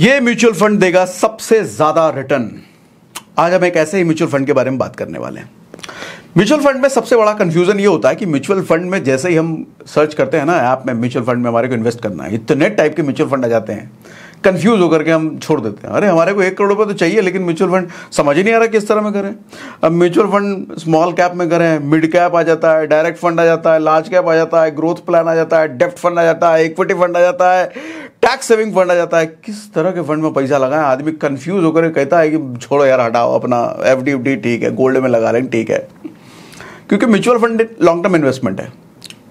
ये mutual fund देगा सबसे ज़्यादा रिटर्न आज हम एक ऐसे ही म्यूचुअल फंड के बारे में बात करने वाले हैं म्यूचुअल फंड में सबसे बड़ा कन्फ्यूजन ये होता है कि म्यूचुअल फंड में जैसे ही हम सर्च करते हैं ना ऐप में म्यूचुअल फंड में हमारे को इन्वेस्ट करना है इतने टाइप के म्यूचुअल फंड आ जाते हैं कंफ्यूज होकर के हम छोड़ देते हैं अरे हमारे को एक करोड़ रुपये तो चाहिए लेकिन म्यूचुअल फंड समझ ही नहीं आ रहा किस तरह में करें अब म्यूचुअल फंड स्मॉल कैप में करें मिड कैप आ जाता है डायरेक्ट फंड आ जाता है लार्ज कैप आ जाता है ग्रोथ प्लान आ जाता है डेफ्ट फंड आ जाता है इक्विटी फंड आ जाता है टैक्स सेविंग फंड आ जाता है किस तरह के फंड में पैसा लगाएं आदमी कंफ्यूज होकर कहता है कि छोड़ो यार हटाओ अपना एफ डी ठीक है गोल्ड में लगा लें ठीक है क्योंकि mutual fund long term investment है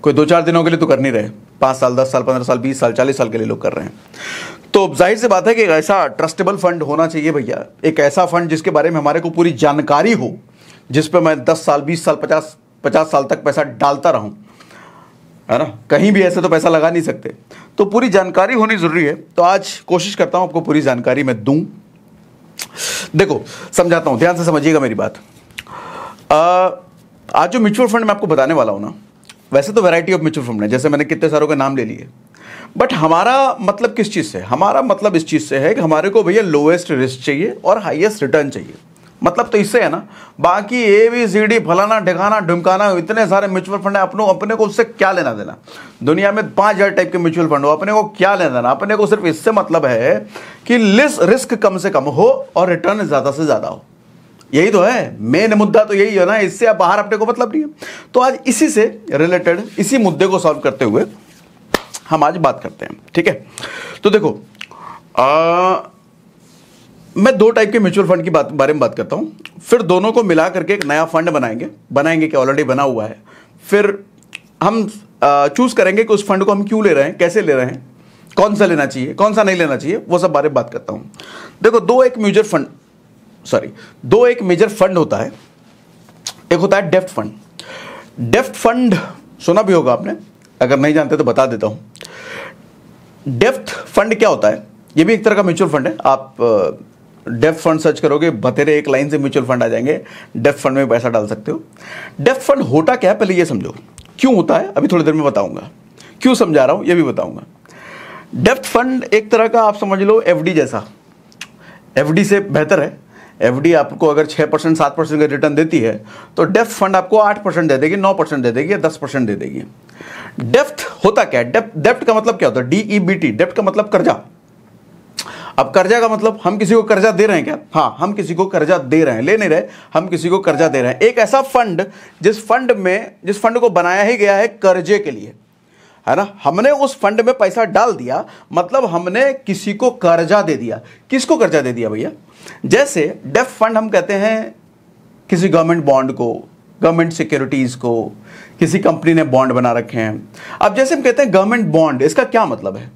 कोई दो चार दिनों के लिए तो कर नहीं रहे पांच साल दस साल पंद्रह साल बीस साल चालीस साल के लिए लोग कर रहे हैं तो जाहिर सी बात है कि ऐसा ट्रस्टेबल फंड होना चाहिए भैया एक ऐसा फंड जिसके बारे में हमारे को पूरी जानकारी हो जिस पर मैं दस साल बीस साल पचास पचास साल तक पैसा डालता रहूं है ना कहीं भी ऐसे तो पैसा लगा नहीं सकते तो पूरी जानकारी होनी ज़रूरी है तो आज कोशिश करता हूं आपको पूरी जानकारी मैं दू देखो समझाता हूं ध्यान से समझिएगा मेरी बात आ, आज जो म्यूचुअल फंड मैं आपको बताने वाला हूं ना वैसे तो वैरायटी ऑफ म्यूचुअल फंड है जैसे मैंने कितने सारों के नाम ले लिए बट हमारा मतलब किस चीज़ से हमारा मतलब इस चीज़ से है कि हमारे को भैया लोएस्ट रिस्क चाहिए और हाइएस्ट रिटर्न चाहिए मतलब तो इससे है ना बाकी ए बी सी डी फलाना ढिकाना ढुमकाना इतने सारे म्यूचुअल फंड है अपने अपने को उससे क्या लेना देना दुनिया में पाँच हज़ार टाइप के म्यूचुअल फंड हो अपने को क्या लेना देना अपने को सिर्फ इससे मतलब है कि लिस्ट रिस्क कम से कम हो और रिटर्न ज़्यादा से ज़्यादा हो यही तो है मेन मुद्दा तो यही है ना इससे आप बाहर अपने को मतलब नहीं है तो आज इसी से रिलेटेड इसी मुद्दे को सॉल्व करते हुए हम आज बात करते हैं ठीक है तो देखो आ, मैं दो टाइप के म्यूचुअल फंड की बात बारे में बात करता हूं फिर दोनों को मिला करके एक नया फंड बनाएंगे बनाएंगे कि ऑलरेडी बना हुआ है फिर हम चूज करेंगे कि उस फंड को हम क्यों ले रहे हैं कैसे ले रहे हैं कौन सा लेना चाहिए कौन सा नहीं लेना चाहिए वो सब बारे में बात करता हूं देखो दो एक म्यूचुअल फंड सॉरी दो एक मेजर फंड होता है एक होता है डेफ्ट फंड डेफ्ट फंड सुना भी होगा आपने अगर नहीं जानते तो बता देता हूं डेफ्थ फंड क्या होता है ये भी एक तरह का म्यूचुअल फंड है आप डेफ फंड सर्च करोगे बतेरे एक लाइन से म्यूचुअल फंड आ जाएंगे डेफ फंड में पैसा डाल सकते हो डेफ फंड होता क्या है पहले ये समझो क्यों होता है अभी थोड़ी देर में बताऊंगा क्यों समझा रहा हूं ये भी बताऊंगा डेफ्थ फंड एक तरह का आप समझ लो एफ जैसा एफ से बेहतर है एफ आपको अगर छः परसेंट सात परसेंट का रिटर्न देती है तो डेफ फंड आपको आठ परसेंट दे देगी नौ परसेंट दे देगी या दस परसेंट दे देगी डेप्थ होता क्या है डेफ्ट का मतलब क्या होता है डीई बी टी डेफ्ट का मतलब कर्जा अब कर्जा का मतलब हम किसी को कर्जा दे रहे हैं क्या हाँ हम किसी को कर्जा दे रहे हैं ले नहीं रहे हम किसी को कर्जा दे रहे हैं एक ऐसा फंड जिस फंड में जिस फंड को बनाया ही गया है कर्जे के लिए है ना हमने उस फंड में पैसा डाल दिया मतलब हमने किसी को कर्जा दे दिया किसको कर्जा दे दिया भैया जैसे डेफ फंड हम कहते हैं किसी गवर्नमेंट बॉन्ड को गवर्नमेंट सिक्योरिटीज़ को किसी कंपनी ने बॉन्ड बना रखे हैं अब जैसे हम कहते हैं गवर्नमेंट बॉन्ड इसका क्या मतलब है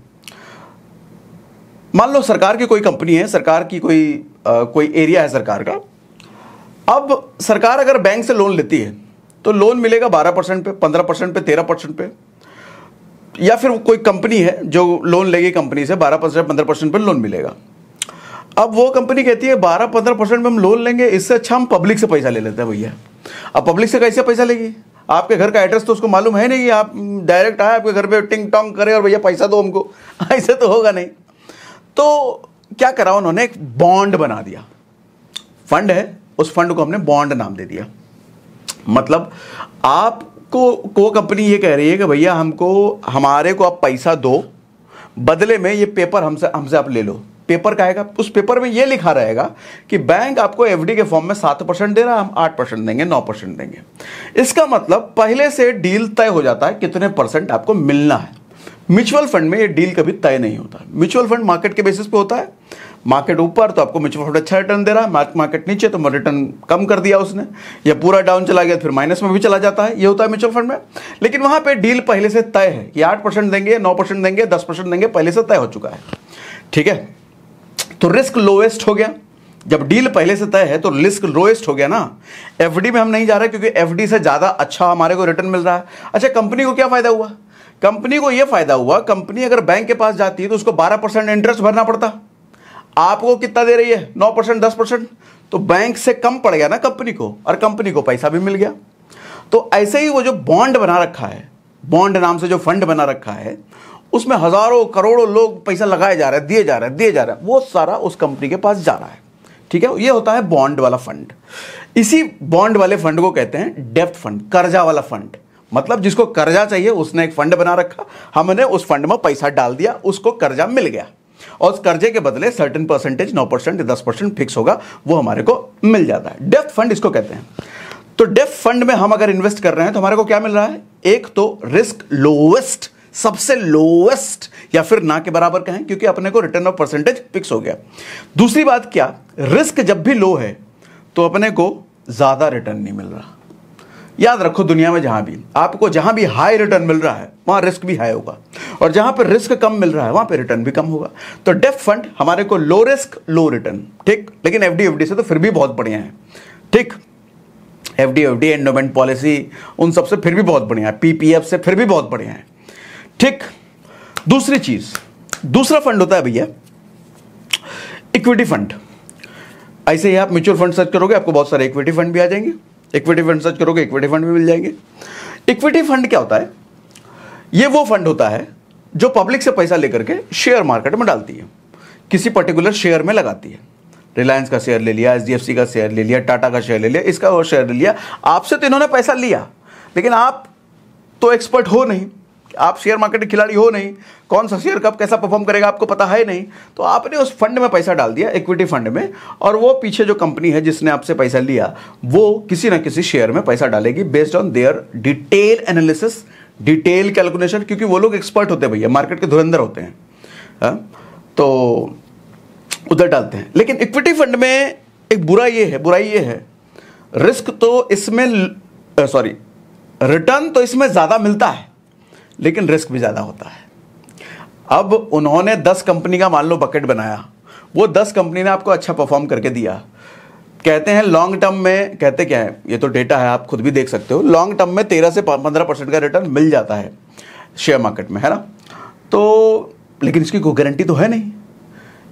मान लो सरकार की कोई कंपनी है सरकार की कोई आ, कोई एरिया है सरकार का अब सरकार अगर बैंक से लोन लेती है तो लोन मिलेगा बारह परसेंट पे पंद्रह परसेंट पे तेरह परसेंट पे या फिर कोई कंपनी है जो लोन लेगी कंपनी से बारह परसेंट पंद्रह परसेंट पर लोन मिलेगा अब वो कंपनी कहती है बारह पंद्रह परसेंट में हम लोन लेंगे इससे अच्छा हम पब्लिक से पैसा ले लेते हैं भैया अब पब्लिक से कैसे पैसा लेगी आपके घर का एड्रेस तो उसको मालूम है नहीं आप डायरेक्ट आए आपके घर पे टिंग टोंग करे और भैया पैसा दो हमको ऐसे तो होगा नहीं तो क्या करा उन्होंने एक बॉन्ड बना दिया फंड है उस फंड को हमने बॉन्ड नाम दे दिया मतलब आपको को कंपनी ये कह रही है कि भैया हमको हमारे को आप पैसा दो बदले में ये पेपर हमसे हमसे आप ले लो पेपर का आएगा उस पेपर में ये लिखा रहेगा कि बैंक आपको एफडी के फॉर्म में सात परसेंट दे रहा है हम आठ परसेंट देंगे नौ परसेंट देंगे इसका मतलब पहले से डील तय हो जाता है कितने परसेंट आपको मिलना है म्यूचुअल फंड में ये डील कभी तय नहीं होता म्यूचुअल फंड मार्केट के बेसिस पे होता है मार्केट ऊपर तो आपको म्यूचुअल फंड अच्छा रिटर्न दे रहा है मार्केट नीचे तो रिटर्न कम कर दिया उसने या पूरा डाउन चला गया फिर माइनस में भी चला जाता है ये होता है म्यूचुअल फंड में लेकिन वहां पर डील पहले से तय है कि आठ देंगे नौ देंगे दस देंगे पहले से तय हो चुका है ठीक है तो रिस्क लोएस्ट हो गया जब डील पहले से तय है तो रिस्क लोएस्ट हो गया ना एफडी में हम नहीं जा रहे क्योंकि एफडी से ज़्यादा अच्छा हमारे को रिटर्न मिल रहा है अच्छा कंपनी को क्या फ़ायदा हुआ कंपनी को यह फायदा हुआ कंपनी अगर बैंक के पास जाती है तो उसको 12 परसेंट इंटरेस्ट भरना पड़ता आपको कितना दे रही है 9 परसेंट दस परसेंट तो बैंक से कम पड़ गया ना कंपनी को और कंपनी को पैसा भी मिल गया तो ऐसे ही वो जो बॉन्ड बना रखा है बॉन्ड नाम से जो फंड बना रखा है उसमें हजारों करोड़ों लोग पैसा लगाए जा रहे हैं दिए जा रहे हैं दिए जा रहे हैं वो सारा उस कंपनी के पास जा रहा है ठीक है ये होता है बॉन्ड वाला फंड इसी बॉन्ड वाले फंड को कहते हैं डेप्ट फंड कर्जा वाला फंड मतलब जिसको कर्जा चाहिए उसने एक फंड बना रखा हमने उस फंड में पैसा डाल दिया उसको कर्जा मिल गया और उस कर्जे के बदले सर्टेन परसेंटेज नौ परसेंट दस परसेंट फिक्स होगा वो हमारे को मिल जाता है डेप्थ फंड इसको कहते हैं तो डेप्थ फंड में हम अगर इन्वेस्ट कर रहे हैं तो हमारे को क्या मिल रहा है एक तो रिस्क लोवेस्ट सबसे लोएस्ट या फिर ना के बराबर कहें क्योंकि अपने को रिटर्न ऑफ परसेंटेज फिक्स हो गया दूसरी बात क्या रिस्क जब भी लो है तो अपने को ज़्यादा रिटर्न नहीं मिल रहा याद रखो दुनिया में जहां भी आपको जहां भी हाई रिटर्न मिल रहा है वहां रिस्क भी हाई होगा और जहां पर रिस्क कम मिल रहा है वहां पर रिटर्न भी कम होगा तो डेफ फंड हमारे को लो रिस्क लो रिटर्न ठीक लेकिन एफ डी से तो फिर भी बहुत बढ़िया है ठीक F D F D endowment policy उन सबसे फिर भी बहुत बढ़िया है पीपीएफ से फिर भी बहुत बढ़िया है ठीक दूसरी चीज दूसरा फंड होता है भैया इक्विटी फंड ऐसे ही आप म्यूचुअल फंड सर्च करोगे आपको बहुत सारे इक्विटी फंड भी आ जाएंगे इक्विटी फंड सर्च करोगे इक्विटी फंड भी मिल जाएंगे इक्विटी फंड क्या होता है ये वो फंड होता है जो पब्लिक से पैसा लेकर के शेयर मार्केट में डालती है किसी पर्टिकुलर शेयर में लगाती है रिलायंस का शेयर ले लिया एच का शेयर ले लिया टाटा का शेयर ले लिया इसका वो शेयर ले लिया आपसे तो इन्होंने पैसा लिया लेकिन आप तो एक्सपर्ट हो नहीं आप शेयर मार्केट के खिलाड़ी हो नहीं कौन सा शेयर कब कैसा परफॉर्म करेगा आपको पता है नहीं तो आपने उस फंड में पैसा डाल दिया इक्विटी फंड में और वो पीछे जो कंपनी है जिसने आपसे पैसा लिया वो किसी ना किसी शेयर में पैसा डालेगी based on their detail analysis detail calculation क्योंकि वो लोग एक्सपर्ट होते हैं भैया मार्केट के धुरंधर होते हैं आ? हाँ, तो उधर डालते हैं लेकिन इक्विटी फंड में एक बुरा ये है बुराई ये है रिस्क तो इसमें सॉरी रिटर्न तो इसमें ज़्यादा मिलता है लेकिन रिस्क भी ज़्यादा होता है अब उन्होंने दस कंपनी का मान लो बकेट बनाया वो दस कंपनी ने आपको अच्छा परफॉर्म करके दिया कहते हैं लॉन्ग टर्म में कहते क्या है ये तो डेटा है आप खुद भी देख सकते हो लॉन्ग टर्म में तेरह से पंद्रह परसेंट का रिटर्न मिल जाता है शेयर मार्केट में है ना तो लेकिन इसकी कोई गारंटी तो है नहीं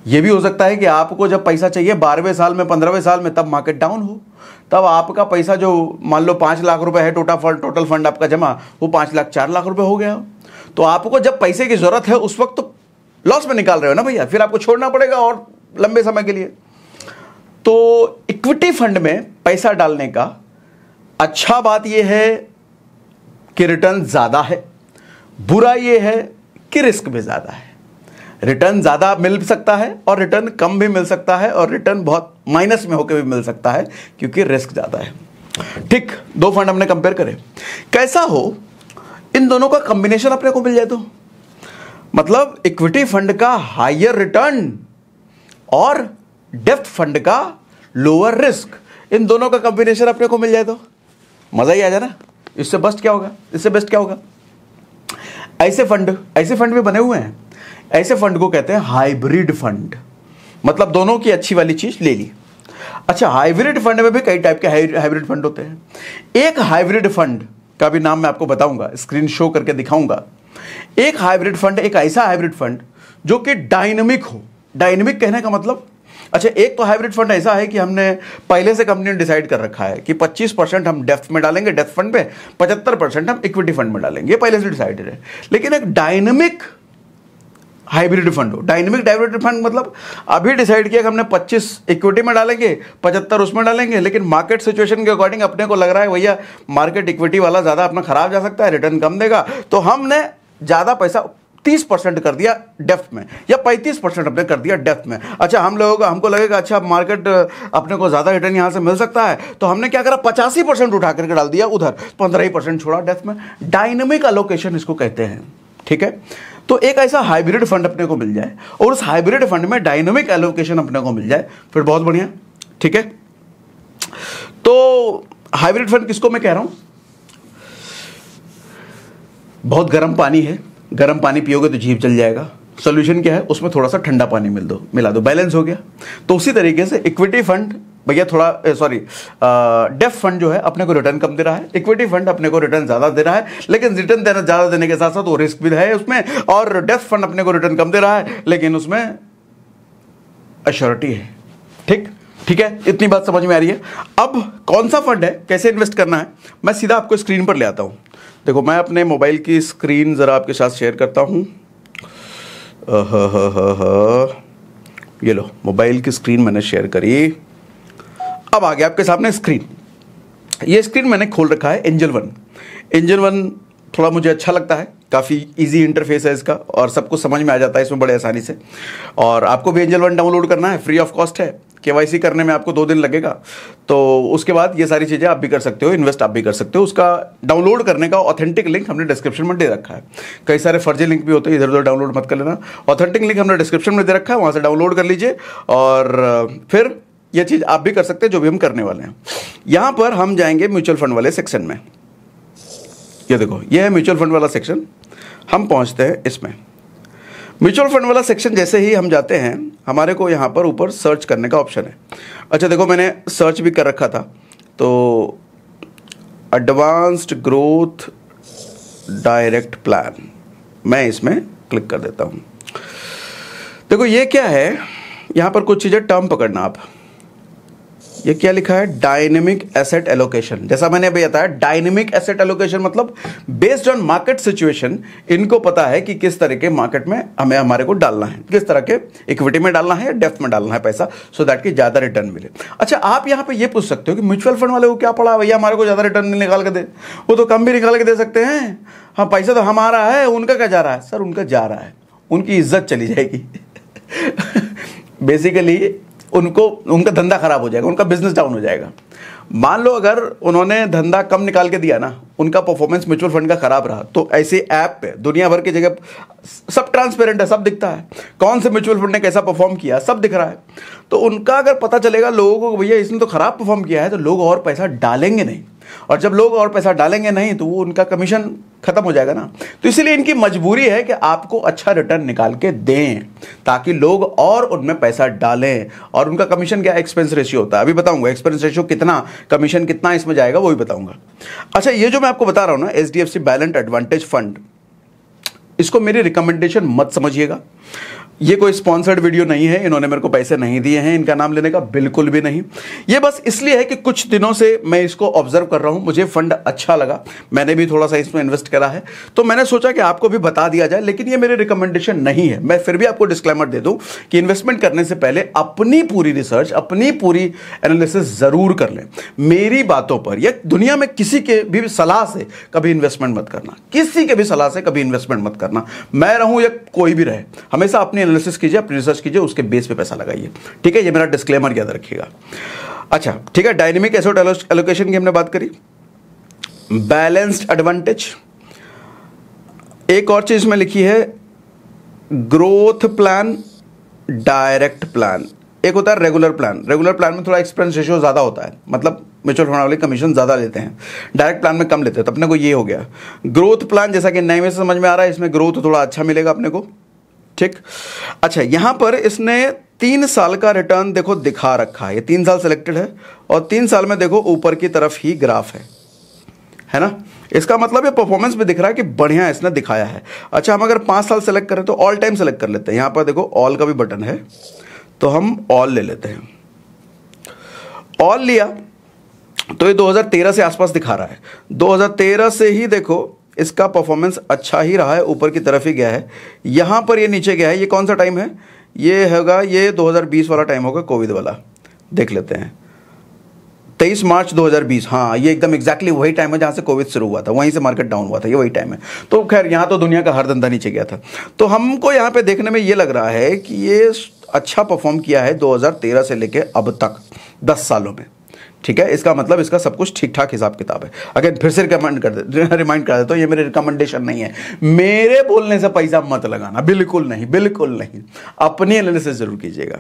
ये भी हो सकता है कि आपको जब पैसा चाहिए बारहवें साल में पंद्रहवें साल में तब मार्केट डाउन हो तब आपका पैसा जो मान लो पाँच लाख रुपए है टोटा फंड टोटल फंड आपका जमा वो पाँच लाख चार लाख रुपए हो गया तो आपको जब पैसे की ज़रूरत है उस वक्त तो लॉस में निकाल रहे हो ना भैया फिर आपको छोड़ना पड़ेगा और लंबे समय के लिए तो इक्विटी फंड में पैसा डालने का अच्छा बात यह है कि रिटर्न ज़्यादा है बुरा यह है कि रिस्क भी ज़्यादा है रिटर्न ज़्यादा मिल सकता है और रिटर्न कम भी मिल सकता है और रिटर्न बहुत माइनस में होकर भी मिल सकता है क्योंकि रिस्क ज़्यादा है ठीक दो फंड हमने कंपेयर करे कैसा हो इन दोनों का कॉम्बिनेशन अपने को मिल जाए तो मतलब इक्विटी फंड का हायर रिटर्न और डेफ्थ फंड का लोअर रिस्क इन दोनों का कॉम्बिनेशन अपने को मिल जाए तो मज़ा ही आ जाए ना इससे बेस्ट क्या होगा इससे बेस्ट क्या होगा ऐसे फंड ऐसे फंड भी बने हुए हैं ऐसे फंड को कहते हैं हाइब्रिड फंड मतलब दोनों की अच्छी वाली चीज़ ले ली अच्छा हाइब्रिड फंड में भी कई टाइप के हाइब्रिड फंड होते हैं एक हाइब्रिड फंड का भी नाम मैं आपको बताऊंगा स्क्रीन शो करके दिखाऊंगा एक हाइब्रिड फंड एक ऐसा हाइब्रिड फंड जो कि डायनेमिक हो डायनेमिक कहने का मतलब अच्छा एक तो हाइब्रिड फंड ऐसा है कि हमने पहले से कंपनी ने डिसाइड कर रखा है कि 25 परसेंट हम डेफ में डालेंगे डेफ फंड पे 75 परसेंट हम इक्विटी फंड में डालेंगे ये पहले से डिसाइडेड है लेकिन एक डायनेमिक हाइब्रिड फंड हो डायनेमिक डाइवर्टेड फंड मतलब अभी डिसाइड किया कि हमने 25 इक्विटी में डालेंगे 75 उसमें डालेंगे लेकिन मार्केट सिचुएशन के अकॉर्डिंग अपने को लग रहा है भैया मार्केट इक्विटी वाला ज़्यादा अपना खराब जा सकता है रिटर्न कम देगा तो हमने ज़्यादा पैसा तीस परसेंट कर दिया डेफ में या पैंतीस परसेंट अपने कर दिया डेफ में अच्छा हम लोगों का हमको लगेगा अच्छा मार्केट अपने को ज़्यादा रिटर्न यहाँ से मिल सकता है तो हमने क्या करा पचासी परसेंट उठा करके डाल दिया उधर पंद्रह ही परसेंट छोड़ा डेफ्थ में डायनेमिक अलोकेशन इसको कहते हैं ठीक है तो एक ऐसा हाइब्रिड फंड अपने को मिल जाए और उस हाइब्रिड फंड में डायनोमिक एलोकेशन अपने को मिल जाए फिर बहुत बढ़िया ठीक है तो हाइब्रिड फंड किसको मैं कह रहा हूं बहुत गर्म पानी है गर्म पानी पियोगे तो जीप चल जाएगा सोल्यूशन क्या है उसमें थोड़ा सा ठंडा पानी मिल दो मिला दो बैलेंस हो गया तो उसी तरीके से इक्विटी फंड भैया थोड़ा सॉरी डेफ फंड जो है अपने को रिटर्न कम दे रहा है इक्विटी फंड अपने को रिटर्न ज़्यादा दे रहा है लेकिन रिटर्न देना ज़्यादा देने के साथ साथ वो रिस्क भी है उसमें और डेफ फंड अपने को रिटर्न कम दे रहा है लेकिन उसमें अश्योरिटी है ठीक ठीक है इतनी बात समझ में आ रही है अब कौन सा फंड है कैसे इन्वेस्ट करना है मैं सीधा आपको स्क्रीन पर ले आता हूं देखो मैं अपने मोबाइल की स्क्रीन ज़रा आपके साथ शेयर करता हूं ये लो मोबाइल की स्क्रीन मैंने शेयर करी अब आ गया आपके सामने स्क्रीन ये स्क्रीन मैंने खोल रखा है एंजल वन इंजन वन थोड़ा मुझे अच्छा लगता है काफ़ी इजी इंटरफेस है इसका और सबको समझ में आ जाता है इसमें बड़े आसानी से और आपको भी एंजल वन डाउनलोड करना है फ्री ऑफ कॉस्ट है के करने में आपको दो दिन लगेगा तो उसके बाद ये सारी चीज़ें आप भी कर सकते हो इन्वेस्ट आप भी कर सकते हो उसका डाउनलोड करने का ऑथेंटिक लिंक हमने डिस्क्रिप्शन में दे रखा है कई सारे फर्जी लिंक भी होते हैं इधर उधर डाउनलोड मत कर लेना ऑथेंटिक लिंक हमने डिस्क्रिप्शन में दे रखा है वहाँ से डाउनलोड कर लीजिए और फिर ये चीज़ आप भी कर सकते हैं जो भी हम करने वाले हैं यहां पर हम जाएंगे म्यूचुअल फंड वाले सेक्शन में ये देखो ये है म्यूचुअल फंड वाला सेक्शन हम पहुंचते हैं इसमें म्यूचुअल फंड वाला सेक्शन जैसे ही हम जाते हैं हमारे को यहां पर ऊपर सर्च करने का ऑप्शन है अच्छा देखो मैंने सर्च भी कर रखा था तो एडवांस्ड ग्रोथ डायरेक्ट प्लान मैं इसमें क्लिक कर देता हूं देखो ये क्या है यहां पर कुछ चीज़ें टर्म पकड़ना आप ये क्या लिखा है डायनेमिक एसेट एलोकेशन जैसा मैंने अभी बताया डायनेमिक एसेट एलोकेशन मतलब बेस्ड ऑन मार्केट सिचुएशन इनको पता है कि किस तरह के मार्केट में हमें हमारे को डालना है किस तरह के इक्विटी में डालना है या डेफ में डालना है पैसा सो दैट कि ज़्यादा रिटर्न मिले अच्छा आप यहां पर यह पूछ सकते हो कि म्यूचुअल फंड वाले को क्या पड़ा भैया हमारे को ज़्यादा रिटर्न नहीं निकाल के दे वो तो कम भी निकाल के दे सकते हैं हाँ पैसा तो हमारा है उनका क्या जा रहा है सर उनका जा रहा है उनकी इज्जत चली जाएगी बेसिकली उनको उनका धंधा खराब हो जाएगा उनका बिजनेस डाउन हो जाएगा मान लो अगर उन्होंने धंधा कम निकाल के दिया ना उनका परफॉर्मेंस म्यूचुअल फंड का खराब रहा तो ऐसे ऐप पे दुनिया भर की जगह सब ट्रांसपेरेंट है सब दिखता है कौन से म्यूचुअल फंड ने कैसा परफॉर्म किया सब दिख रहा है तो उनका अगर पता चलेगा लोगों को भैया इसने तो खराब परफॉर्म किया है तो लोग और पैसा डालेंगे नहीं और जब लोग और पैसा डालेंगे नहीं तो वो उनका कमीशन खत्म हो जाएगा ना तो इसलिए इनकी मजबूरी है कि आपको अच्छा रिटर्न निकाल के दें ताकि लोग और उनमें पैसा डालें और उनका कमीशन क्या एक्सपेंस रेशियो होता है अभी बताऊंगा एक्सपेंस रेशियो कितना कमीशन कितना इसमें जाएगा वो भी बताऊंगा अच्छा ये जो मैं आपको बता रहा हूं ना H D F C balanced advantage fund इसको मेरी रिकमेंडेशन मत समझिएगा ये कोई स्पॉन्सर्ड वीडियो नहीं है इन्होंने मेरे को पैसे नहीं दिए हैं इनका नाम लेने का बिल्कुल भी नहीं ये बस इसलिए है कि कुछ दिनों से मैं इसको ऑब्जर्व कर रहा हूँ मुझे फंड अच्छा लगा मैंने भी थोड़ा सा इसमें इन्वेस्ट करा है तो मैंने सोचा कि आपको भी बता दिया जाए लेकिन ये मेरे रिकमेंडेशन नहीं है मैं फिर भी आपको डिस्क्लेमर दे दूँ कि इन्वेस्टमेंट करने से पहले अपनी पूरी रिसर्च अपनी पूरी एनालिसिस ज़रूर कर लें मेरी बातों पर या दुनिया में किसी के भी सलाह से कभी इन्वेस्टमेंट मत करना किसी के भी सलाह से कभी इन्वेस्टमेंट मत करना मैं रहूँ या कोई भी रहे हमेशा अपनी एनालिसिस कीजिए अपनी रिसर्च कीजिए उसके बेस पे पैसा लगाइए ठीक है ये मेरा डिस्क्लेमर याद रखिएगा अच्छा ठीक है डायनेमिक एसोट एलोकेशन की हमने बात करी बैलेंस्ड एडवांटेज एक और चीज़ में लिखी है ग्रोथ प्लान डायरेक्ट प्लान एक होता है रेगुलर प्लान रेगुलर प्लान में थोड़ा एक्सपेंस रेशियो ज़्यादा होता है मतलब म्यूचुअल फंड वाले कमीशन ज़्यादा लेते हैं डायरेक्ट प्लान में कम लेते हैं तो अपने को ये हो गया ग्रोथ प्लान जैसा कि नए में समझ में आ रहा है इसमें ग्रोथ थोड़ा अच्छा मिलेगा अपने को ठीक अच्छा यहां पर इसने तीन साल का रिटर्न देखो दिखा रखा है ये तीन साल सिलेक्टेड है और तीन साल में देखो ऊपर की तरफ ही ग्राफ है है ना इसका मतलब ये परफॉर्मेंस भी दिख रहा है कि बढ़िया इसने दिखाया है अच्छा हम अगर पांच साल सेलेक्ट करें तो ऑल टाइम सेलेक्ट कर लेते हैं यहां पर देखो ऑल का भी बटन है तो हम ऑल ले लेते हैं ऑल लिया तो ये 2013 से आसपास दिखा रहा है 2013 से ही देखो इसका परफॉर्मेंस अच्छा ही रहा है ऊपर की तरफ ही गया है यहाँ पर ये नीचे गया है ये कौन सा टाइम है ये होगा ये 2020 वाला टाइम होगा कोविड वाला देख लेते हैं तेईस मार्च 2020 हाँ ये एकदम एग्जैक्टली वही टाइम है जहाँ से कोविड शुरू हुआ था वहीं से मार्केट डाउन हुआ था ये वही टाइम है तो खैर यहाँ तो दुनिया का हर धंधा नीचे गया था तो हमको यहाँ पे देखने में ये लग रहा है कि ये अच्छा परफॉर्म किया है 2013 से लेकर अब तक 10 सालों में ठीक है इसका मतलब इसका सब कुछ ठीक ठाक हिसाब किताब है अगर फिर से रिकमेंड कर दे रिमाइंड करा देता तो ये मेरे रिकमेंडेशन नहीं है मेरे बोलने से पैसा मत लगाना बिल्कुल नहीं बिल्कुल नहीं अपनी एनालिसिस जरूर कीजिएगा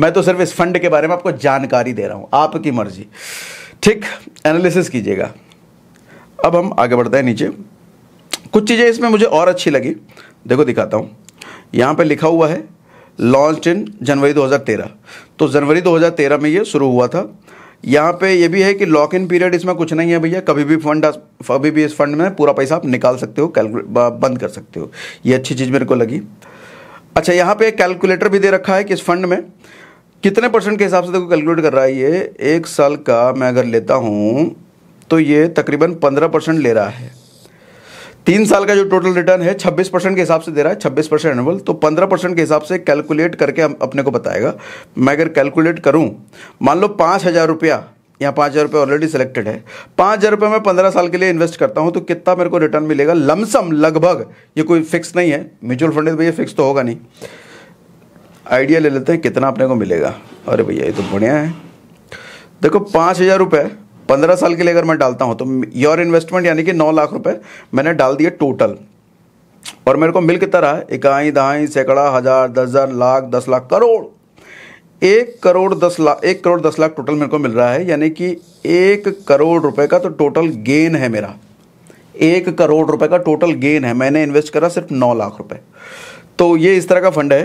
मैं तो सिर्फ इस फंड के बारे में आपको जानकारी दे रहा हूँ आपकी मर्जी ठीक एनालिसिस कीजिएगा अब हम आगे बढ़ते हैं नीचे कुछ चीज़ें इसमें मुझे और अच्छी लगी देखो दिखाता हूँ यहाँ पर लिखा हुआ है लॉन्च इन जनवरी 2013 तो जनवरी 2013 में ये शुरू हुआ था यहाँ पे ये भी है कि लॉक इन पीरियड इसमें कुछ नहीं है भैया कभी भी फंड कभी भी इस फंड में पूरा पैसा आप निकाल सकते हो कैलकुलेट बंद कर सकते हो ये अच्छी चीज़ मेरे को लगी अच्छा यहाँ पे एक कैलकुलेटर भी दे रखा है कि इस फंड में कितने परसेंट के हिसाब से देखो कैलकुलेट कर रहा है ये एक साल का मैं अगर लेता हूँ तो ये तकरीबन पंद्रह परसेंट ले रहा है तीन साल का जो टोटल रिटर्न है 26 परसेंट के हिसाब से दे रहा है 26 परसेंट एनुअल तो 15 परसेंट के हिसाब से कैलकुलेट करके अपने को बताएगा मैं अगर कैलकुलेट करूं मान लो पाँच हज़ार रुपया यहाँ पाँच हज़ार रुपये ऑलरेडी सिलेक्टेड है पाँच हज़ार रुपये मैं पंद्रह साल के लिए इन्वेस्ट करता हूँ तो कितना मेरे को रिटर्न मिलेगा लमसम लगभग ये कोई फिक्स नहीं है म्यूचुअल फंड तो भैया फिक्स तो होगा नहीं आइडिया ले लेते हैं कितना अपने को मिलेगा अरे भैया ये तो बढ़िया है देखो पाँच हज़ार रुपये पंद्रह साल के लिए अगर मैं डालता हूं तो योर इन्वेस्टमेंट यानी कि नौ लाख रुपए मैंने डाल दिए टोटल और मेरे को मिल कितना तरह इकाई दहाई सैकड़ा हज़ार दस हज़ार लाख दस लाख करोड़ एक करोड़ दस लाख एक करोड़ दस लाख टोटल मेरे को मिल रहा है यानी कि एक करोड़ रुपए का तो टोटल गेन है मेरा एक करोड़ रुपए का टोटल गेन है मैंने इन्वेस्ट करा सिर्फ नौ लाख रुपए तो ये इस तरह का फंड है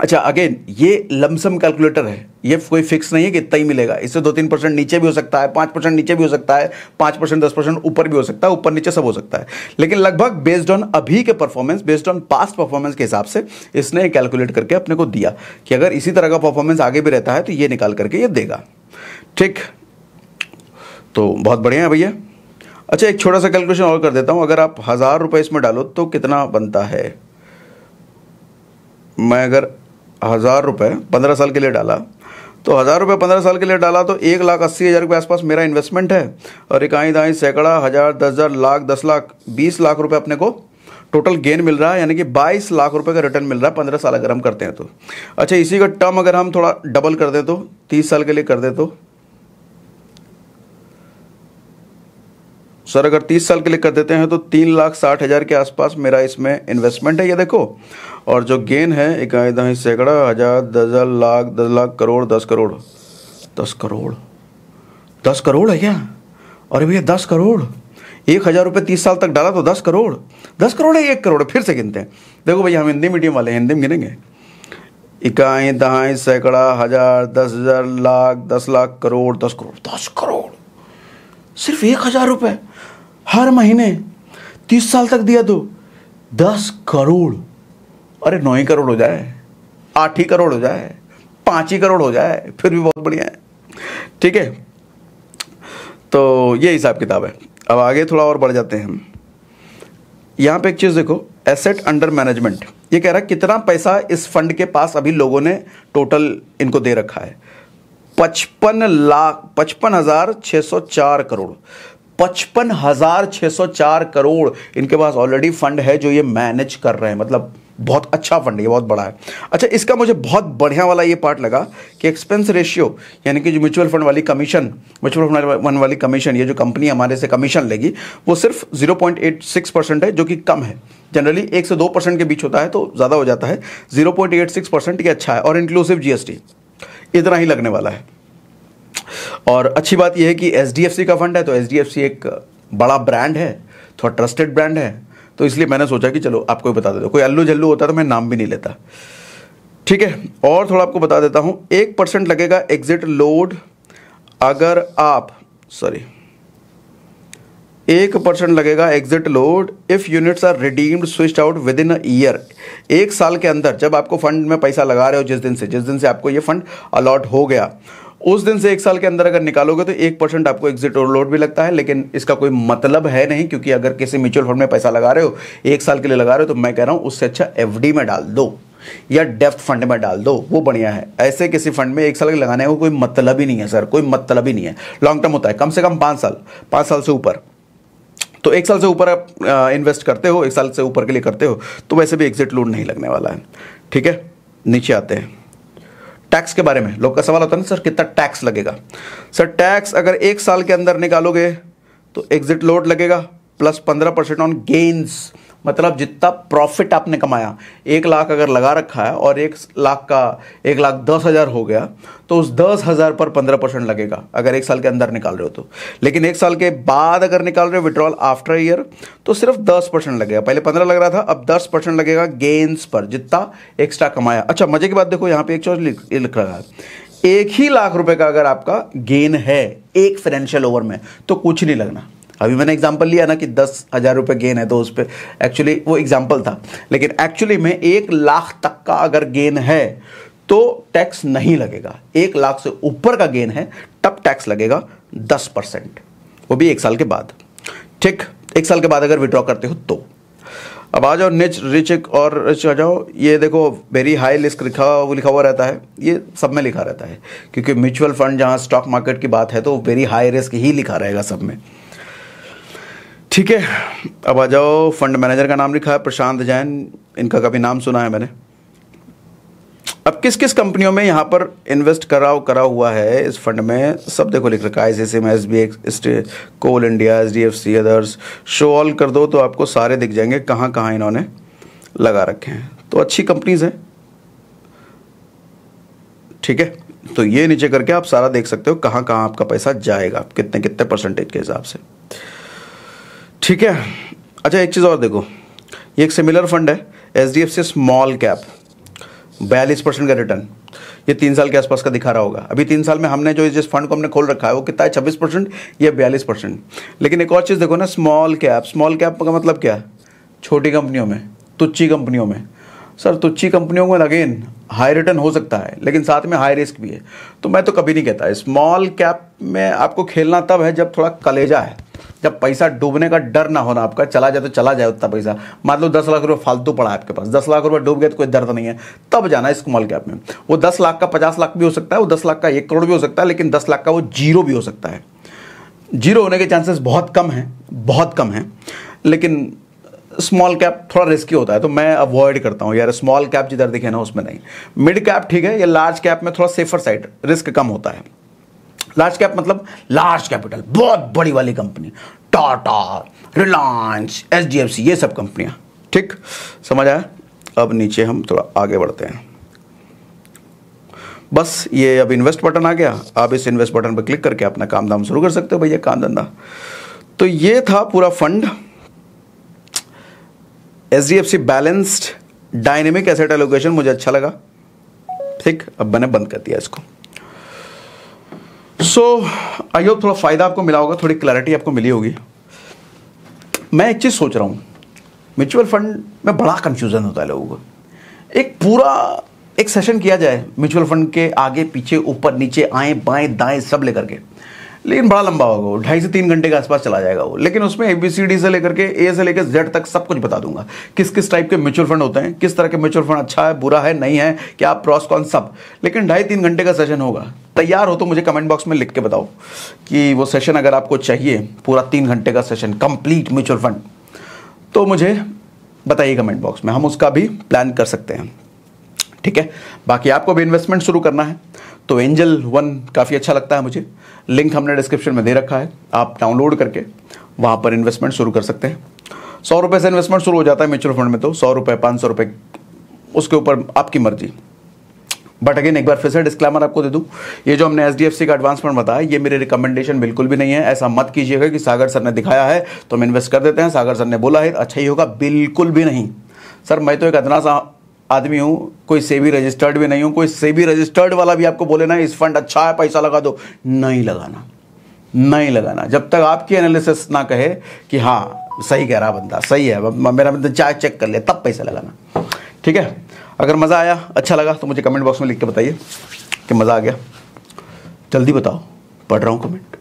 अच्छा अगेन ये लमसम कैलकुलेटर है ये कोई फिक्स नहीं है कि इतना ही मिलेगा इससे दो तीन परसेंट नीचे भी हो सकता है पाँच परसेंट नीचे भी हो सकता है पाँच परसेंट दस परसेंट ऊपर भी हो सकता है ऊपर नीचे सब हो सकता है लेकिन लगभग बेस्ड ऑन अभी के performance based on past performance के हिसाब से इसने कैलकुलेट करके अपने को दिया कि अगर इसी तरह का परफॉर्मेंस आगे भी रहता है तो ये निकाल करके ये देगा ठीक तो बहुत बढ़िया है भैया अच्छा एक छोटा सा कैलकुलेशन और कर देता हूँ अगर आप हज़ार रुपये इसमें डालो तो कितना बनता है मैं अगर हज़ार रुपये पंद्रह साल के लिए डाला तो हज़ार रुपये पंद्रह साल के लिए डाला तो एक लाख अस्सी हज़ार के आसपास मेरा इन्वेस्टमेंट है और इकाई दाई सैकड़ा हज़ार दस हज़ार लाख दस लाख बीस लाख रुपये अपने को टोटल गेन मिल रहा है यानी कि बाईस लाख रुपये का रिटर्न मिल रहा है पंद्रह साल अगर हम करते हैं तो अच्छा इसी का टर्म अगर हम थोड़ा डबल कर दें तो तीस साल के लिए कर दें तो सर अगर तीस साल के लिए कर देते हैं तो तीन लाख साठ हज़ार के आसपास मेरा इसमें इन्वेस्टमेंट है ये देखो और जो गेन है इकाई दहाई सैकड़ा हज़ार दस लाख दस लाख करोड़ दस करोड़ दस करोड़ दस करोड़ है क्या अरे भैया दस करोड़ एक हज़ार रुपये तीस साल तक डाला तो दस करोड़ दस करोड़ है एक करोड़ फिर से गिनते हैं देखो भैया हम हिंदी मीडियम वाले हिंदी में गिनेंगे इकाई दहाई सैकड़ा हज़ार दस हज़ार लाख दस लाख करोड़ दस करोड़ दस करोड़ सिर्फ एक हज़ार रुपये हर महीने तीस साल तक दिया तो दस करोड़ अरे नौ ही करोड़ हो जाए आठ ही करोड़ हो जाए पाँच ही करोड़ हो जाए फिर भी बहुत बढ़िया है ठीक है तो ये हिसाब किताब है अब आगे थोड़ा और बढ़ जाते हैं हम यहाँ पे एक चीज़ देखो एसेट अंडर मैनेजमेंट ये कह रहा है कितना पैसा इस फंड के पास अभी लोगों ने टोटल इनको दे रखा है पचपन लाख पचपन हज़ार छः सौ चार करोड़ पचपन हज़ार छः सौ चार करोड़ इनके पास ऑलरेडी फंड है जो ये मैनेज कर रहे हैं मतलब बहुत अच्छा फंड है बहुत बड़ा है अच्छा इसका मुझे बहुत बढ़िया वाला ये पार्ट लगा कि एक्सपेंस रेशियो यानी कि जो म्यूचुअल फंड वाली कमीशन म्यूचुअल फंड वाली कमीशन ये जो कंपनी हमारे से कमीशन लेगी वो सिर्फ 0.86 परसेंट है जो कि कम है जनरली एक से दो परसेंट के बीच होता है तो ज़्यादा हो जाता है जीरो परसेंट ये अच्छा है और इंक्लूसिव जीएसटी इतना ही लगने वाला है और अच्छी बात यह है कि एच का फंड है तो एच एक बड़ा ब्रांड है थोड़ा ट्रस्टेड ब्रांड है तो इसलिए मैंने सोचा कि चलो आपको बता देता कोई अल्लू जल्लू होता तो मैं नाम भी नहीं लेता ठीक है और थोड़ा आपको बता देता हूँ एक परसेंट लगेगा एग्जिट लोड अगर आप सॉरी एक परसेंट लगेगा exit load if units are redeemed switch out within year एक साल के अंदर जब आपको फंड में पैसा लगा रहे हो जिस दिन से जिस दिन से आपको ये फंड अलॉट हो गया उस दिन से एक साल के अंदर अगर निकालोगे तो एक परसेंट आपको एग्जिट और लोड भी लगता है लेकिन इसका कोई मतलब है नहीं क्योंकि अगर किसी म्यूचुअल फंड में पैसा लगा रहे हो एक साल के लिए लगा रहे हो तो मैं कह रहा हूं उससे अच्छा एफ में डाल दो या डेफ्थ फंड में डाल दो वो बढ़िया है ऐसे किसी फंड में एक साल के लगाने का कोई मतलब ही नहीं है सर कोई मतलब ही नहीं है लॉन्ग टर्म होता है कम से कम पाँच साल पाँच साल से ऊपर तो एक साल से ऊपर आप इन्वेस्ट करते हो एक साल से ऊपर के लिए करते हो तो वैसे भी एग्जिट लोड नहीं लगने वाला है ठीक है नीचे आते हैं टैक्स के बारे में लोग का सवाल होता है ना सर कितना टैक्स लगेगा सर टैक्स अगर एक साल के अंदर निकालोगे तो एग्जिट लोड लगेगा प्लस पंद्रह परसेंट ऑन गेंस मतलब जितना प्रॉफिट आपने कमाया एक लाख अगर लगा रखा है और एक लाख का एक लाख दस हज़ार हो गया तो उस दस हज़ार पर पंद्रह परसेंट लगेगा अगर एक साल के अंदर निकाल रहे हो तो लेकिन एक साल के बाद अगर निकाल रहे हो विड्रॉल आफ्टर ईयर तो सिर्फ दस परसेंट लगेगा पहले पंद्रह लग रहा था अब दस परसेंट लगेगा गेंस पर जितना एक्स्ट्रा कमाया अच्छा मजे की बात देखो यहाँ पे एक चौज लिख रहा है एक ही लाख रुपए का अगर आपका गेन है एक फाइनेंशियल ओवर में तो कुछ नहीं लगना अभी मैंने एग्जाम्पल लिया ना कि दस हज़ार रुपये गेन है तो उस पर एक्चुअली वो एग्जाम्पल था लेकिन एक्चुअली में एक लाख तक का अगर गेन है तो टैक्स नहीं लगेगा एक लाख से ऊपर का गेन है तब टैक्स लगेगा दस परसेंट वो भी एक साल के बाद ठीक एक साल के बाद अगर विड्रॉ करते हो तो अब आ जाओ निच रिचिक और रिच आ जाओ ये देखो वेरी हाई रिस्क लिखा लिखा हुआ रहता है ये सब में लिखा रहता है क्योंकि म्यूचुअल फंड जहाँ स्टॉक मार्केट की बात है तो वेरी हाई रिस्क ही लिखा रहेगा सब में ठीक है अब आ जाओ फंड मैनेजर का नाम लिखा है प्रशांत जैन इनका कभी नाम सुना है मैंने अब किस किस कंपनियों में यहाँ पर इन्वेस्ट कराओ करा हुआ है इस फंड में सब देखो लिख रखा है I C M S B X coal India H D F C others show all कर दो तो आपको सारे दिख जाएंगे कहाँ कहाँ इन्होंने लगा रखे हैं तो अच्छी कंपनीज हैं ठीक है तो ये नीचे करके आप सारा देख सकते हो कहाँ कहाँ आपका पैसा जाएगा कितने कितने परसेंटेज के हिसाब से ठीक है अच्छा एक चीज़ और देखो ये एक सिमिलर फंड है H D F C small cap बयालीस परसेंट का रिटर्न ये तीन साल के आसपास का दिखा रहा होगा अभी तीन साल में हमने जो जिस फंड को हमने खोल रखा है वो कितना है छब्बीस परसेंट या बयालीस परसेंट लेकिन एक और चीज़ देखो ना स्मॉल कैप स्मॉल कैप का मतलब क्या है छोटी कंपनियों में तुच्ची कंपनियों में सर तुच्ची कंपनियों में अगेन हाई रिटर्न हो सकता है लेकिन साथ में हाई रिस्क भी है तो मैं तो कभी नहीं कहता स्मॉल कैप में आपको खेलना तब है जब थोड़ा कलेजा है जब पैसा डूबने का डर ना होना आपका चला जाए तो चला जाए उतना पैसा मान लो दस लाख रुपये फालतू पड़ा आपके पास दस लाख रुपये डूब गए तो कोई दर्द नहीं है तब जाना है स्मॉल कैप में वो दस लाख का पचास लाख भी हो सकता है वो दस लाख का एक करोड़ भी हो सकता है लेकिन दस लाख का वो जीरो भी हो सकता है जीरो होने के चांसेस बहुत कम हैं बहुत कम हैं लेकिन स्मॉल कैप थोड़ा रिस्की होता है तो मैं अवॉइड करता हूँ यार स्मॉल कैप जिधर दिखे ना उसमें नहीं मिड कैप ठीक है या लार्ज कैप में थोड़ा सेफर साइड रिस्क कम होता है लार्ज कैप मतलब लार्ज कैपिटल बहुत बड़ी वाली कंपनी टाटा रिलायंस एच ये सब कंपनियां ठीक समझ आया अब नीचे हम थोड़ा आगे बढ़ते हैं बस ये अब इन्वेस्ट बटन आ गया आप इस इन्वेस्ट बटन पर क्लिक करके अपना काम धाम शुरू कर सकते हो भैया काम धंधा तो ये था पूरा fund H D F C balanced dynamic asset allocation मुझे अच्छा लगा ठीक अब मैंने बंद कर दिया इसको सो आई होप थोड़ा फ़ायदा आपको मिला होगा थोड़ी क्लैरिटी आपको मिली होगी मैं एक चीज़ सोच रहा हूँ म्यूचुअल फंड में बड़ा कन्फ्यूज़न होता है लोगों को एक पूरा एक सेशन किया जाए म्यूचुअल फंड के आगे पीछे ऊपर नीचे आए बाएं दाएं सब लेकर के लेकिन बड़ा लंबा होगा वो ढाई से तीन घंटे के आसपास चला जाएगा वो लेकिन उसमें ए बी सी डी से लेकर के ए से लेकर जेड तक सब कुछ बता दूंगा किस किस टाइप के म्यूचुअल फंड होते हैं किस तरह के म्यूचुअल फंड अच्छा है बुरा है नहीं है क्या प्रॉस कॉन सब लेकिन ढाई तीन घंटे का सेशन होगा तैयार हो तो मुझे कमेंट बॉक्स में लिख के बताओ कि वो सेशन अगर आपको चाहिए पूरा तीन घंटे का सेशन कंप्लीट म्यूचुअल फंड तो मुझे बताइए कमेंट बॉक्स में हम उसका भी प्लान कर सकते हैं ठीक है बाकी आपको भी इन्वेस्टमेंट शुरू करना है तो एंजल वन काफ़ी अच्छा लगता है मुझे लिंक हमने डिस्क्रिप्शन में दे रखा है आप डाउनलोड करके वहाँ पर इन्वेस्टमेंट शुरू कर सकते हैं सौ रुपये से इन्वेस्टमेंट शुरू हो जाता है म्यूचुअल फंड में तो सौ रुपये पाँच सौ रुपये उसके ऊपर आपकी मर्जी बट अगेन एक बार फिर से डिस्क्लेमर आपको दे दूं ये जो हमने एच का एडवांस फंड बताया ये मेरे रिकमेंडेशन बिल्कुल भी नहीं है ऐसा मत कीजिएगा कि सागर सर ने दिखाया है तो हम इन्वेस्ट कर देते हैं सागर सर ने बोला है अच्छा ही होगा बिल्कुल भी नहीं सर मैं तो एक अदना सा आदमी हूं कोई सेबी रजिस्टर्ड भी नहीं हूं कोई सेबी रजिस्टर्ड वाला भी आपको बोले ना इस फंड अच्छा है पैसा लगा दो नहीं लगाना नहीं लगाना जब तक आपकी एनालिसिस ना कहे कि हाँ सही कह रहा बंदा सही है मेरा बंदा चाय चेक कर लिया तब पैसा लगाना ठीक है अगर मज़ा आया अच्छा लगा तो मुझे कमेंट बॉक्स में लिख के बताइए कि मज़ा आ गया जल्दी बताओ पढ़ रहा हूँ कमेंट